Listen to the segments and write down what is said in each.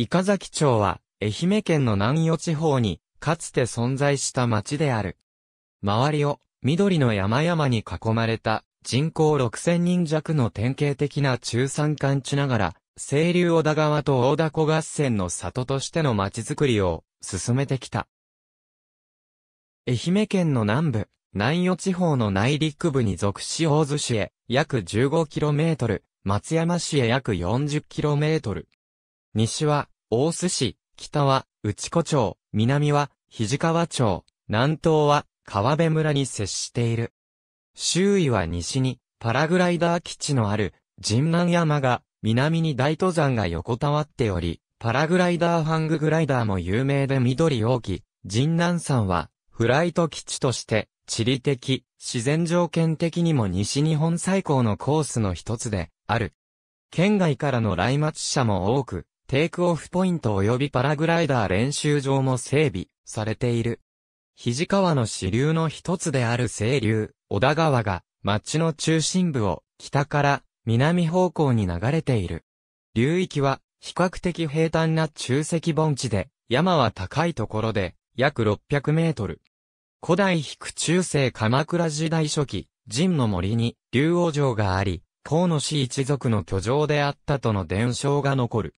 伊香崎町は、愛媛県の南予地方に、かつて存在した町である。周りを、緑の山々に囲まれた、人口6000人弱の典型的な中山間地ながら、清流小田川と大凧合戦の里としての町づくりを、進めてきた。愛媛県の南部、南予地方の内陸部に属し大洲市へ、約 15km、松山市へ約 40km。西は、大須市、北は、内子町、南は、肘川町、南東は、川辺村に接している。周囲は西に、パラグライダー基地のある、神南山が、南に大登山が横たわっており、パラグライダーファンググライダーも有名で緑多き、神南山は、フライト基地として、地理的、自然条件的にも西日本最高のコースの一つで、ある。県外からの来町者も多く、テイクオフポイント及びパラグライダー練習場も整備されている。肘川の支流の一つである清流、小田川が、町の中心部を北から南方向に流れている。流域は比較的平坦な中石盆地で、山は高いところで約600メートル。古代比中世鎌倉時代初期、神の森に竜王城があり、河野氏一族の居城であったとの伝承が残る。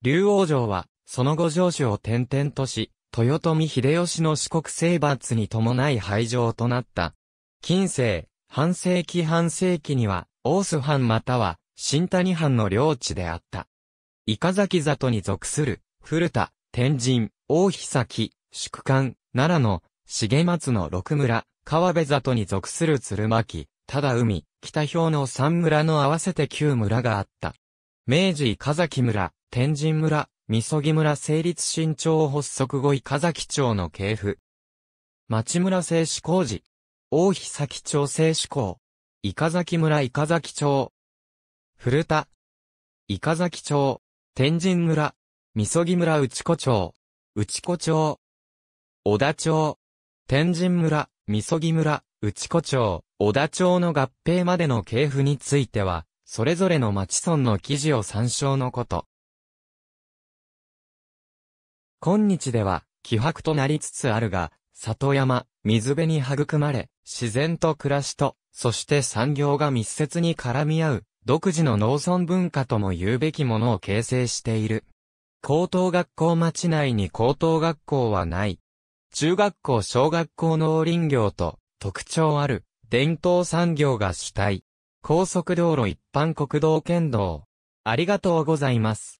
竜王城は、その後城主を転々とし、豊臣秀吉の四国征伐に伴い廃城となった。近世、半世紀半世紀には、大須藩または、新谷藩の領地であった。伊香崎里に属する、古田、天神、大崎、宿館、奈良の、重松の六村、川辺里に属する鶴巻、ただ海、北表の三村の合わせて九村があった。明治伊香崎村、天神村、みそぎ村成立新庁発足後伊香崎町の系譜。町村製紙工事。大日崎町製紙工。伊香崎村伊香崎町。古田。伊香崎町。天神村。みそぎ村内子町。内子町。小田町。天神村、みそぎ村、内子町、小田町の合併までの系譜については、それぞれの町村の記事を参照のこと。今日では、希薄となりつつあるが、里山、水辺に育まれ、自然と暮らしと、そして産業が密接に絡み合う、独自の農村文化とも言うべきものを形成している。高等学校町内に高等学校はない。中学校小学校農林業と特徴ある伝統産業が主体。高速道路一般国道県道。ありがとうございます。